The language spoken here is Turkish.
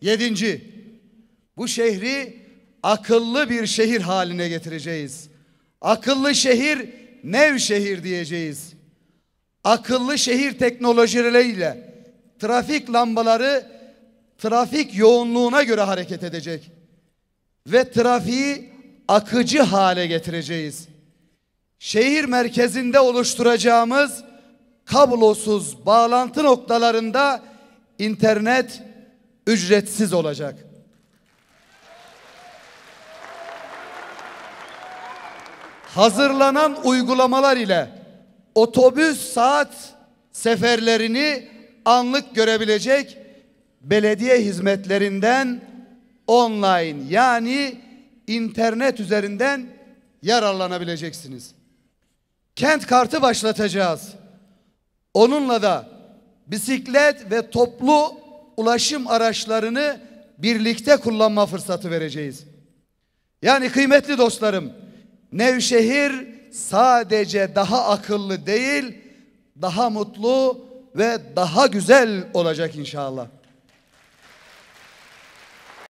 Yedinci, bu şehri akıllı bir şehir haline getireceğiz. Akıllı şehir nev şehir diyeceğiz. Akıllı şehir teknolojileriyle trafik lambaları trafik yoğunluğuna göre hareket edecek. Ve trafiği akıcı hale getireceğiz. Şehir merkezinde oluşturacağımız kablosuz bağlantı noktalarında internet ücretsiz olacak. Hazırlanan uygulamalar ile otobüs saat seferlerini anlık görebilecek belediye hizmetlerinden online yani internet üzerinden yararlanabileceksiniz. Kent kartı başlatacağız. Onunla da bisiklet ve toplu ulaşım araçlarını birlikte kullanma fırsatı vereceğiz. Yani kıymetli dostlarım, Nevşehir sadece daha akıllı değil, daha mutlu ve daha güzel olacak inşallah.